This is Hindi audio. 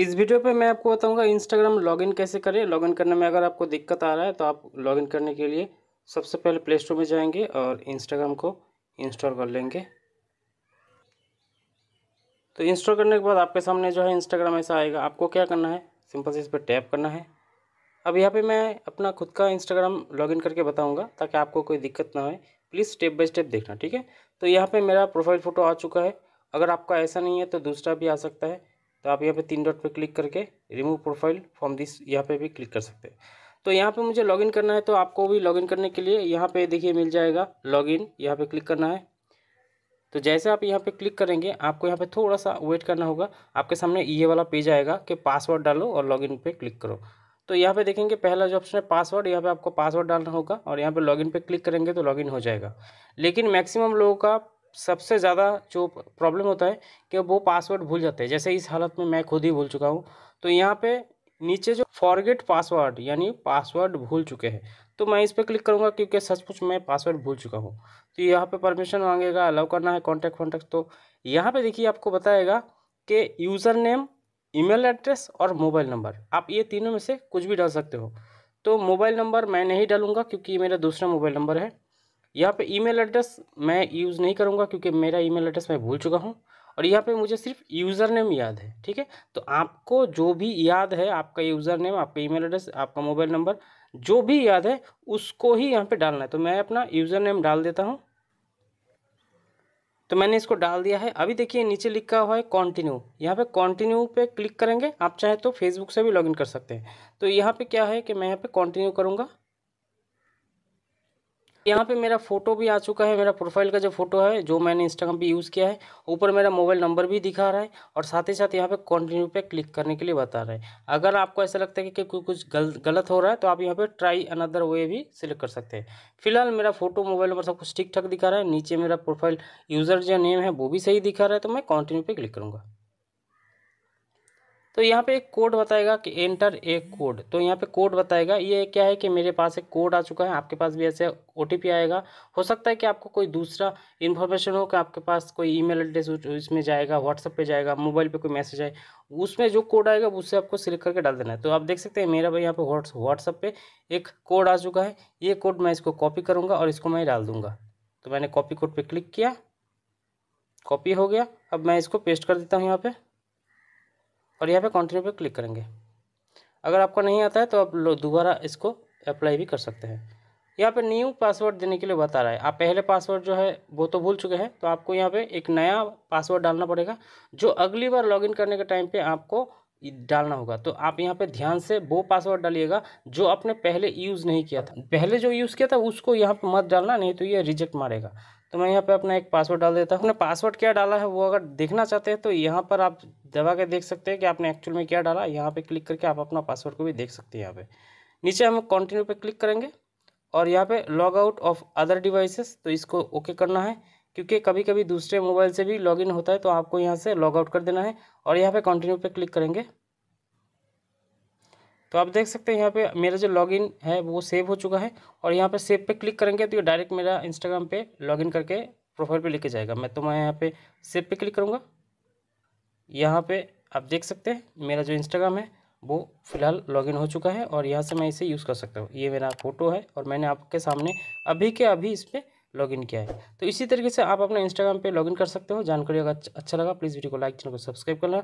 इस वीडियो पे मैं आपको बताऊंगा इंस्टाग्राम लॉगिन कैसे करें लॉगिन करने में अगर आपको दिक्कत आ रहा है तो आप लॉगिन करने के लिए सबसे पहले प्ले स्टोर में जाएंगे और इंस्टाग्राम को इंस्टॉल कर लेंगे तो इंस्टॉल करने के बाद आपके सामने जो है इंस्टाग्राम ऐसा आएगा आपको क्या करना है सिंपल से इस पर टैप करना है अब यहाँ पर मैं अपना खुद का इंस्टाग्राम लॉगिन करके बताऊँगा ताकि आपको कोई दिक्कत ना हो प्लीज़ स्टेप बाई स्टेप देखना ठीक है तो यहाँ पर मेरा प्रोफाइल फ़ोटो आ चुका है अगर आपका ऐसा नहीं है तो दूसरा भी आ सकता है तो आप यहाँ पे तीन डॉट पे क्लिक करके रिमूव प्रोफाइल फ्रॉम दिस यहाँ पे भी क्लिक कर सकते हैं तो यहाँ पे मुझे लॉगिन करना है तो आपको भी लॉगिन करने के लिए यहाँ पे देखिए मिल जाएगा लॉगिन यहाँ पे क्लिक करना है तो जैसे आप यहाँ पे क्लिक करेंगे आपको यहाँ पे थोड़ा सा वेट करना होगा आपके सामने ये वाला पेज आएगा कि पासवर्ड डालो और लॉगिन पे क्लिक करो तो यहाँ पे देखेंगे पहला जो ऑप्शन है पासवर्ड यहाँ पे आपको पासवर्ड डालना होगा और यहाँ पे लॉगिन पे क्लिक करेंगे तो लॉगिन हो जाएगा लेकिन मैक्सिमम लोगों का सबसे ज़्यादा जो प्रॉब्लम होता है कि वो पासवर्ड भूल जाते हैं जैसे इस हालत में मैं खुद ही भूल चुका हूँ तो यहाँ पे नीचे जो फॉरगेट पासवर्ड यानी पासवर्ड भूल चुके हैं तो मैं इस पर क्लिक करूँगा क्योंकि सचमुच मैं पासवर्ड भूल चुका हूँ तो यहाँ पर परमिशन मांगेगा अलाउ करना है कॉन्टैक्ट वॉन्टैक्ट तो यहाँ पर देखिए आपको बताएगा कि यूज़र नेम ईमेल एड्रेस और मोबाइल नंबर आप ये तीनों में से कुछ भी डाल सकते हो तो मोबाइल नंबर मैं नहीं डालूंगा क्योंकि ये मेरा दूसरा मोबाइल नंबर है यहाँ पे ईमेल एड्रेस मैं यूज़ नहीं करूँगा क्योंकि मेरा ईमेल एड्रेस मैं भूल चुका हूँ और यहाँ पे मुझे सिर्फ यूज़र नेम याद है ठीक है तो आपको जो भी याद है आपका यूज़र नेम आपका ईमेल एड्रेस आपका मोबाइल नंबर जो भी याद है उसको ही यहाँ पे डालना है तो मैं अपना यूज़र नेम डाल देता हूँ तो मैंने इसको डाल दिया है अभी देखिए नीचे लिखा हुआ है कॉन्टिन्यू यहाँ पे कॉन्टिन्यू पे क्लिक करेंगे आप चाहे तो फेसबुक से भी लॉगिन कर सकते हैं तो यहाँ पे क्या है कि मैं यहाँ पे कॉन्टिन्यू करूँगा यहाँ पे मेरा फोटो भी आ चुका है मेरा प्रोफाइल का जो फोटो है जो मैंने इंस्टाग्राम पे यूज़ किया है ऊपर मेरा मोबाइल नंबर भी दिखा रहा है और साथ ही साथ यहाँ पे कंटिन्यू पे क्लिक करने के लिए बता रहा है अगर आपको ऐसा लगता है कि कोई कुछ गल, गलत हो रहा है तो आप यहाँ पे ट्राई अनदर वे भी सिलेक्ट कर सकते हैं फिलहाल मेरा फोटो मोबाइल नंबर सब कुछ ठीक ठाक दिखा रहा है नीचे मेरा प्रोफाइल यूज़र जो नेम है वो भी सही दिखा रहा है तो मैं कॉन्टिन्यू पर क्लिक करूँगा तो यहाँ पे एक कोड बताएगा कि एंटर ए कोड तो यहाँ पे कोड बताएगा ये क्या है कि मेरे पास एक कोड आ चुका है आपके पास भी ऐसे ओ आएगा हो सकता है कि आपको कोई दूसरा इन्फॉर्मेशन हो कि आपके पास कोई ईमेल एड्रेस इसमें जाएगा व्हाट्सअप पे जाएगा मोबाइल पे कोई मैसेज आए उसमें जो कोड आएगा उससे आपको सिलेक्ट करके डाल देना है तो आप देख सकते हैं मेरा भाई यहाँ पे व्हाट्सअप पर एक कोड आ चुका है ये कोड मैं इसको कॉपी करूँगा और इसको मैं डाल दूँगा तो मैंने कॉपी कोड पर क्लिक किया कॉपी हो गया अब मैं इसको पेस्ट कर देता हूँ यहाँ पर और यहाँ पे कंटिन्यू पे क्लिक करेंगे अगर आपको नहीं आता है तो आप लोग दोबारा इसको अप्लाई भी कर सकते हैं यहाँ पे न्यू पासवर्ड देने के लिए बता रहा है आप पहले पासवर्ड जो है वो तो भूल चुके हैं तो आपको यहाँ पे एक नया पासवर्ड डालना पड़ेगा जो अगली बार लॉगिन करने के टाइम पे आपको डालना होगा तो आप यहाँ पे ध्यान से वो पासवर्ड डालिएगा जो आपने पहले यूज़ नहीं किया था पहले जो यूज़ किया था उसको यहाँ पे मत डालना नहीं तो ये रिजेक्ट मारेगा तो मैं यहाँ पे अपना एक पासवर्ड डाल देता हूँ हमने पासवर्ड क्या डाला है वो अगर देखना चाहते हैं तो यहाँ पर आप दबा के देख सकते हैं कि आपने एक्चुअल में क्या डाला यहाँ पे क्लिक करके आप अपना पासवर्ड को भी देख सकते हैं यहाँ पे नीचे हम कंटिन्यू पे क्लिक करेंगे और यहाँ पे log out of other devices तो इसको ओके करना है क्योंकि कभी कभी दूसरे मोबाइल से भी इन होता है तो आपको यहाँ से लॉग आउट कर देना है और यहाँ पर कॉन्टिन्यू पर क्लिक करेंगे तो आप देख सकते हैं यहाँ पे मेरा जो लॉगिन है वो सेव हो चुका है और यहाँ पे सेव पे क्लिक करेंगे तो ये डायरेक्ट मेरा इंस्टाग्राम पे लॉगिन करके प्रोफाइल पे लेके जाएगा मैं तो मैं यहाँ पे सेव पे क्लिक करूँगा यहाँ पे आप देख सकते हैं मेरा जो इंस्टाग्राम है वो फ़िलहाल लॉगिन हो चुका है और यहाँ से मैं इसे यूज़ कर सकता हूँ ये मेरा फ़ोटो है और मैंने आपके सामने अभी के अभी इस पर लॉगिन किया है तो इसी तरीके से आप अपने इंस्टाग्राम पे लॉगिन कर सकते हो जानकारी अगर अच्छा लगा प्लीज़ वीडियो को लाइक चैनल को सब्सक्राइब करना